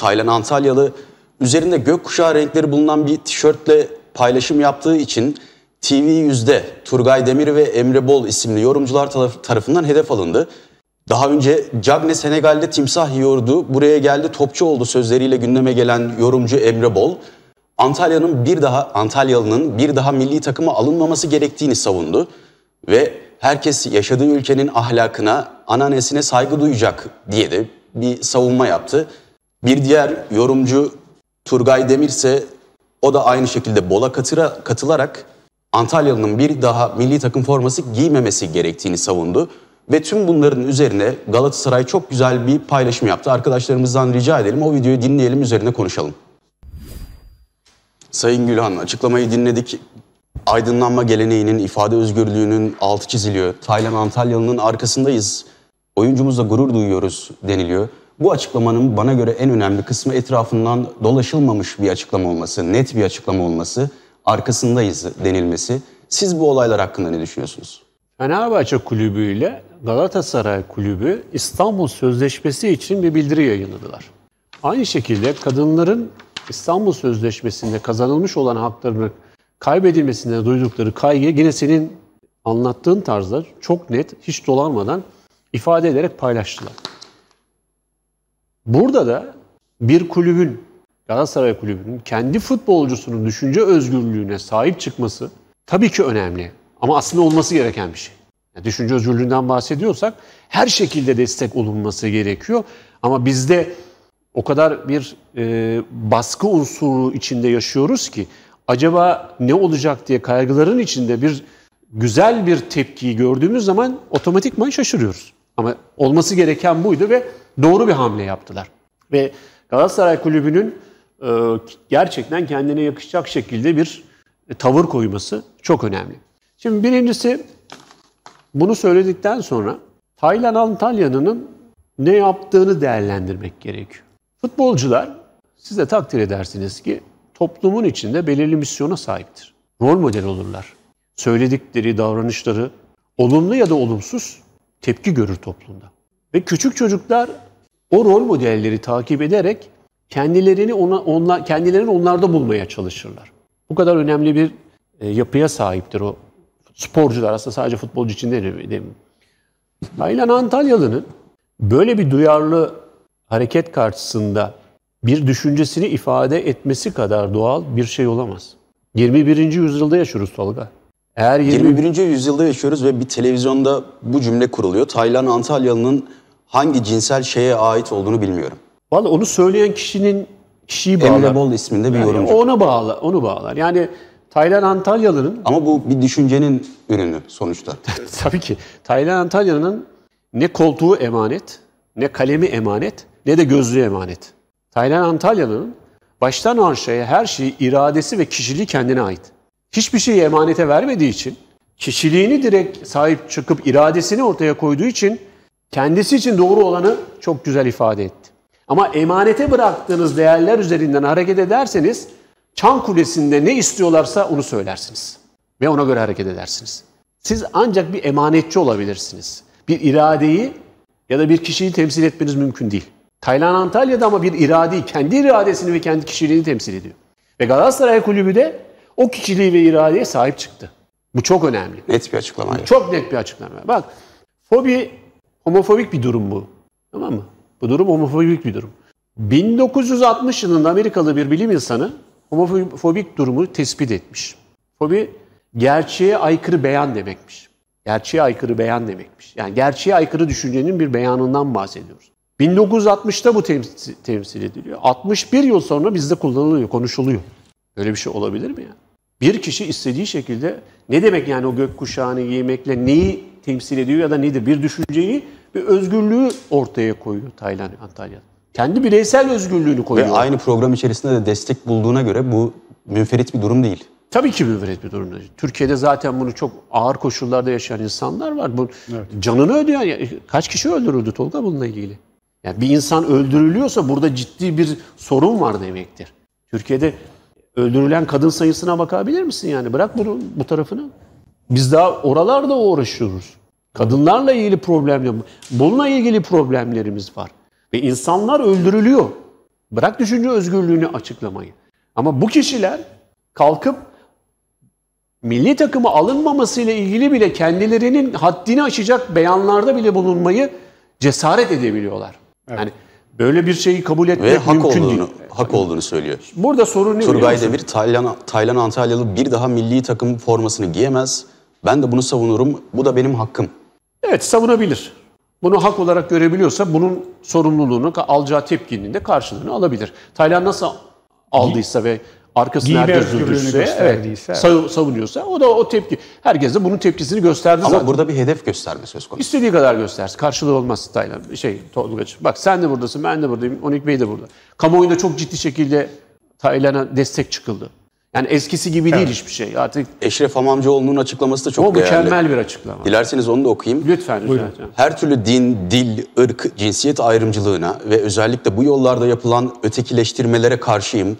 Taylan Antalyalı üzerinde gökkuşağı renkleri bulunan bir tişörtle paylaşım yaptığı için TV yüzde Turgay Demir ve Emre Bol isimli yorumcular tarafından hedef alındı. Daha önce Cagne Senegal'de timsah yiyordu, buraya geldi topçu oldu sözleriyle gündeme gelen yorumcu Emre Bol, Antalya'nın bir daha Antalyalı'nın bir daha milli takıma alınmaması gerektiğini savundu ve herkes yaşadığı ülkenin ahlakına, ananesine saygı duyacak diye de bir savunma yaptı. Bir diğer yorumcu Turgay Demir ise o da aynı şekilde Bola katıra, katılarak Antalyalı'nın bir daha milli takım forması giymemesi gerektiğini savundu. Ve tüm bunların üzerine Galatasaray çok güzel bir paylaşım yaptı. Arkadaşlarımızdan rica edelim o videoyu dinleyelim üzerine konuşalım. Sayın Gülhan açıklamayı dinledik. Aydınlanma geleneğinin, ifade özgürlüğünün altı çiziliyor. Taylan Antalyalı'nın arkasındayız. Oyuncumuzla gurur duyuyoruz deniliyor. Bu açıklamanın bana göre en önemli kısmı etrafından dolaşılmamış bir açıklama olması, net bir açıklama olması, arkasındayız denilmesi. Siz bu olaylar hakkında ne düşünüyorsunuz? Fenerbahçe Kulübü ile Galatasaray Kulübü İstanbul Sözleşmesi için bir bildiri yayınladılar. Aynı şekilde kadınların İstanbul Sözleşmesi'nde kazanılmış olan haklarını kaybedilmesine duydukları kaygı yine senin anlattığın tarzda çok net, hiç dolanmadan ifade ederek paylaştılar. Burada da bir kulübün, Galatasaray kulübünün kendi futbolcusunun düşünce özgürlüğüne sahip çıkması tabii ki önemli. Ama aslında olması gereken bir şey. Yani düşünce özgürlüğünden bahsediyorsak her şekilde destek olunması gerekiyor. Ama bizde o kadar bir e, baskı unsuru içinde yaşıyoruz ki acaba ne olacak diye kaygıların içinde bir güzel bir tepkiyi gördüğümüz zaman otomatikman şaşırıyoruz. Ama olması gereken buydu ve doğru bir hamle yaptılar. Ve Galatasaray Kulübü'nün e, gerçekten kendine yakışacak şekilde bir e, tavır koyması çok önemli. Şimdi birincisi bunu söyledikten sonra Taylan Antalyalı'nın ne yaptığını değerlendirmek gerekiyor. Futbolcular siz de takdir edersiniz ki toplumun içinde belirli misyona sahiptir. Rol model olurlar. Söyledikleri, davranışları olumlu ya da olumsuz tepki görür toplumda. Ve küçük çocuklar o rol modelleri takip ederek kendilerini ona, onla, kendilerini onlarda bulmaya çalışırlar. Bu kadar önemli bir e, yapıya sahiptir o sporcular aslında sadece futbolcu için değil, değil mi? Taylan Antalyalı'nın böyle bir duyarlı hareket karşısında bir düşüncesini ifade etmesi kadar doğal bir şey olamaz. 21. yüzyılda yaşıyoruz Tolga. Eğer 20... 21. yüzyılda yaşıyoruz ve bir televizyonda bu cümle kuruluyor. Taylan Antalyalı'nın hangi cinsel şeye ait olduğunu bilmiyorum. Vallahi onu söyleyen kişinin kişiyi bağlar. Emre Bol isminde bir yani yorumcu. Ona bağlı, onu bağlar. Yani Taylan Antalyalı'nın... Ama bu bir düşüncenin ürünü sonuçta. Tabii ki. Taylan Antalyalı'nın ne koltuğu emanet, ne kalemi emanet, ne de gözlüğü emanet. Taylan Antalyalı'nın baştan aşağıya her şeyi iradesi ve kişiliği kendine ait hiçbir şeyi emanete vermediği için, kişiliğini direkt sahip çıkıp iradesini ortaya koyduğu için kendisi için doğru olanı çok güzel ifade etti. Ama emanete bıraktığınız değerler üzerinden hareket ederseniz Çan Kulesi'nde ne istiyorlarsa onu söylersiniz ve ona göre hareket edersiniz. Siz ancak bir emanetçi olabilirsiniz. Bir iradeyi ya da bir kişiyi temsil etmeniz mümkün değil. Taylan Antalya'da ama bir iradeyi, kendi iradesini ve kendi kişiliğini temsil ediyor. Ve Galatasaray Kulübü de o kişiliği ve iradeye sahip çıktı. Bu çok önemli. Net bir açıklama. çok net bir açıklama. Bak fobi homofobik bir durum bu. Tamam mı? Bu durum homofobik bir durum. 1960 yılında Amerikalı bir bilim insanı homofobik durumu tespit etmiş. Fobi gerçeğe aykırı beyan demekmiş. Gerçeğe aykırı beyan demekmiş. Yani gerçeğe aykırı düşüncenin bir beyanından bahsediyoruz. 1960'ta bu temsil, temsil ediliyor. 61 yıl sonra bizde kullanılıyor, konuşuluyor. Böyle bir şey olabilir mi ya? Bir kişi istediği şekilde ne demek yani o gökkuşağını giymekle neyi temsil ediyor ya da nedir? Bir düşünceyi bir özgürlüğü ortaya koyuyor Tayland, Antalya. Kendi bireysel özgürlüğünü koyuyor. Ve aynı program içerisinde de destek bulduğuna göre bu müferit bir durum değil. Tabii ki müferit bir durum değil. Türkiye'de zaten bunu çok ağır koşullarda yaşayan insanlar var. Bu evet. canını ödüyor. kaç kişi öldürüldü Tolga bununla ilgili? Yani bir insan öldürülüyorsa burada ciddi bir sorun var demektir. Türkiye'de öldürülen kadın sayısına bakabilir misin yani? Bırak bunu bu tarafını. Biz daha oralarda uğraşıyoruz. Kadınlarla ilgili problemler, bununla ilgili problemlerimiz var. Ve insanlar öldürülüyor. Bırak düşünce özgürlüğünü açıklamayı. Ama bu kişiler kalkıp milli takıma alınmamasıyla ilgili bile kendilerinin haddini aşacak beyanlarda bile bulunmayı cesaret edebiliyorlar. Evet. Yani Böyle bir şeyi kabul etmek Ve hak mümkün olduğunu, değil. hak olduğunu söylüyor. Burada sorun ne Turgay Demir, Taylan, Taylan Antalyalı bir daha milli takım formasını giyemez. Ben de bunu savunurum. Bu da benim hakkım. Evet savunabilir. Bunu hak olarak görebiliyorsa bunun sorumluluğunu alacağı tepkinin de karşılığını alabilir. Taylan nasıl aldıysa ve Arkasında Giyme herkes durdursa, evet, savunuyorsa o da o tepki. Herkes de bunun tepkisini gösterdi Ama zaten. burada bir hedef gösterme söz konusu. İstediği kadar göstersin. Karşılığı olmaz Taylan. Şey Tolga'cığım. Bak sen de buradasın, ben de buradayım. Onik Bey de burada. Kamuoyunda çok ciddi şekilde Taylan'a destek çıkıldı. Yani eskisi gibi evet. değil hiçbir şey. Artık Eşref Hamamcıoğlu'nun açıklaması da çok o değerli. O mükemmel bir açıklama. Dilerseniz onu da okuyayım. Lütfen. Buyurun. Lütfen. Her türlü din, dil, ırk, cinsiyet ayrımcılığına ve özellikle bu yollarda yapılan ötekileştirmelere karşıyım.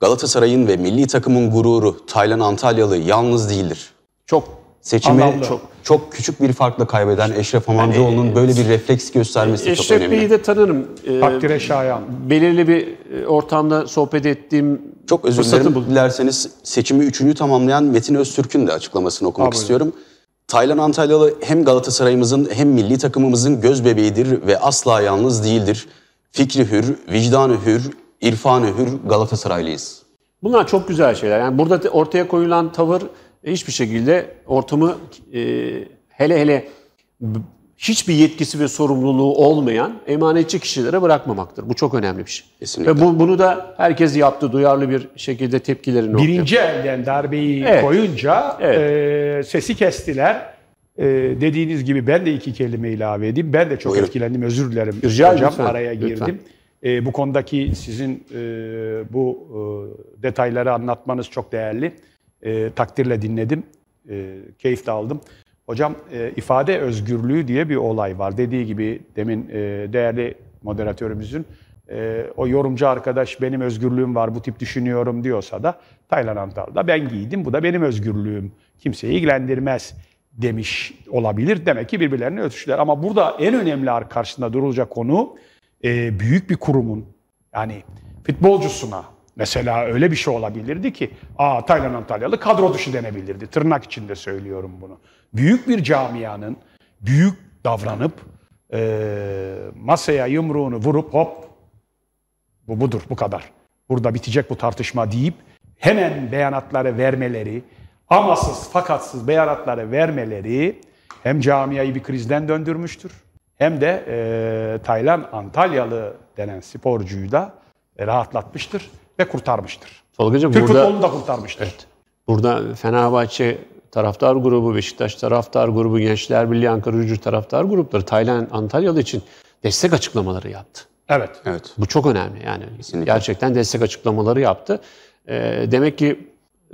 Galatasaray'ın ve milli takımın gururu Taylan Antalyalı yalnız değildir. Çok seçimi Anlamlı. çok çok küçük bir farkla kaybeden Eşref Hamamcıoğlu'nun yani, böyle bir e, refleks göstermesi Eşref çok önemli. Eşref Bey'i de tanırım. Ee, Takdire şayan. Belirli bir e, ortamda sohbet ettiğim Çok özür dilerim. Dilerseniz seçimi üçüncü tamamlayan Metin Öztürk'ün de açıklamasını okumak Abi. istiyorum. Taylan Antalyalı hem Galatasaray'ımızın hem milli takımımızın göz bebeğidir ve asla yalnız değildir. Fikri hür, vicdanı hür, İrfan Öhür, Galatasaraylıyız. Bunlar çok güzel şeyler. Yani burada ortaya koyulan tavır hiçbir şekilde ortamı e, hele hele hiçbir yetkisi ve sorumluluğu olmayan emanetçi kişilere bırakmamaktır. Bu çok önemli bir şey. Kesinlikle. Ve bu, bunu da herkes yaptı duyarlı bir şekilde tepkilerini Birinci ortaya. elden darbeyi evet. koyunca evet. E, sesi kestiler. E, dediğiniz gibi ben de iki kelime ilave edeyim. Ben de çok Buyurun. etkilendim. Özür dilerim. Rica Hocam lütfen. araya girdim. Lütfen. E, bu konudaki sizin e, bu e, detayları anlatmanız çok değerli. E, takdirle dinledim, e, keyif de aldım. Hocam e, ifade özgürlüğü diye bir olay var. Dediği gibi demin e, değerli moderatörümüzün e, o yorumcu arkadaş benim özgürlüğüm var bu tip düşünüyorum diyorsa da Taylan Antal'da ben giydim bu da benim özgürlüğüm kimseyi ilgilendirmez demiş olabilir. Demek ki birbirlerini ötüştüler. Ama burada en önemli karşısında durulacak konu e, büyük bir kurumun yani futbolcusuna mesela öyle bir şey olabilirdi ki aa Taylan Antalyalı kadro dışı denebilirdi. Tırnak içinde söylüyorum bunu. Büyük bir camianın büyük davranıp e, masaya yumruğunu vurup hop bu budur bu kadar. Burada bitecek bu tartışma deyip hemen beyanatları vermeleri amasız fakatsız beyanatları vermeleri hem camiayı bir krizden döndürmüştür hem de e, Taylan Antalyalı denen sporcuyu da e, rahatlatmıştır ve kurtarmıştır. Tolgacığım Türk burada, futbolunu da kurtarmıştır. Evet, burada Fenerbahçe taraftar grubu, Beşiktaş taraftar grubu, Gençler Birliği, Ankara Gücü taraftar grupları Taylan Antalyalı için destek açıklamaları yaptı. Evet. Evet. Bu çok önemli yani. Kesinlikle. Gerçekten destek açıklamaları yaptı. E, demek ki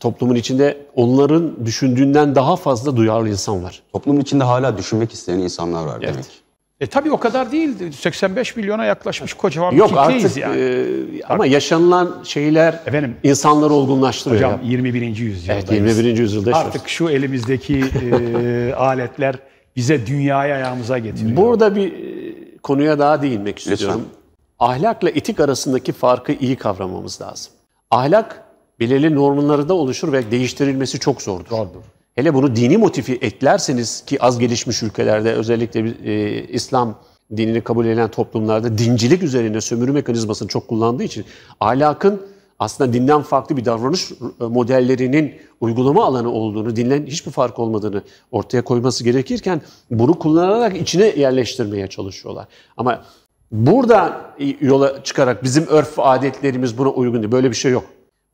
toplumun içinde onların düşündüğünden daha fazla duyarlı insan var. Toplumun içinde hala düşünmek isteyen insanlar var evet. demek. E tabii o kadar değil. 85 milyona yaklaşmış kocaman bir Yok artık yani. e, ama yaşanılan şeyler Efendim, insanları olgunlaştırıyor. Hocam 21. yüzyılda. Evet 21. yüzyılda Artık şu elimizdeki e, aletler bize dünyayı ayağımıza getiriyor. Burada bir e, konuya daha değinmek istiyorum. Ahlakla etik arasındaki farkı iyi kavramamız lazım. Ahlak belirli normları da oluşur ve değiştirilmesi çok zordur. Zordur. Hele bunu dini motifi eklerseniz ki az gelişmiş ülkelerde özellikle e, İslam dinini kabul edilen toplumlarda dincilik üzerine sömürü mekanizmasını çok kullandığı için ahlakın aslında dinden farklı bir davranış e, modellerinin uygulama alanı olduğunu, dinlen hiçbir fark olmadığını ortaya koyması gerekirken bunu kullanarak içine yerleştirmeye çalışıyorlar. Ama burada e, yola çıkarak bizim örf adetlerimiz buna uygun değil. Böyle bir şey yok.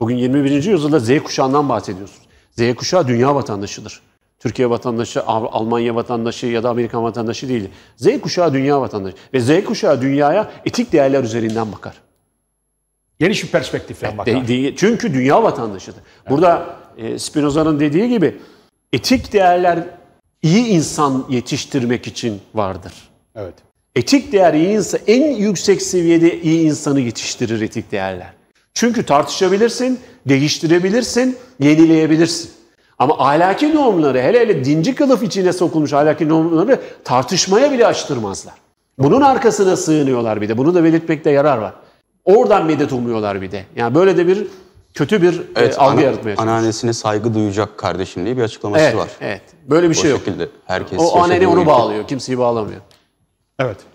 Bugün 21. yüzyılda Z kuşağından bahsediyorsun. Z kuşağı dünya vatandaşıdır. Türkiye vatandaşı, Almanya vatandaşı ya da Amerikan vatandaşı değil. Z kuşağı dünya vatandaşı. Ve Z kuşağı dünyaya etik değerler üzerinden bakar. Geniş bir perspektifle e, bakar. De, de, çünkü dünya vatandaşıdır. Evet. Burada e, Spinoza'nın dediği gibi etik değerler iyi insan yetiştirmek için vardır. Evet. Etik değer iyi insan, en yüksek seviyede iyi insanı yetiştirir etik değerler. Çünkü tartışabilirsin, değiştirebilirsin, yenileyebilirsin. Ama ahlaki normları hele hele dinci kılıf içine sokulmuş ahlaki normları tartışmaya bile açtırmazlar. Bunun arkasına sığınıyorlar bir de. Bunu da belirtmekte yarar var. Oradan medet umuyorlar bir de. Yani böyle de bir kötü bir e, evet, e, algı ana, yaratmaya çalışıyor. Anneannesine saygı duyacak kardeşim diye bir açıklaması evet, var. Evet. Böyle bir o şey yok. şekilde herkes o annene onu bağlıyor. Kimseyi bağlamıyor. Evet.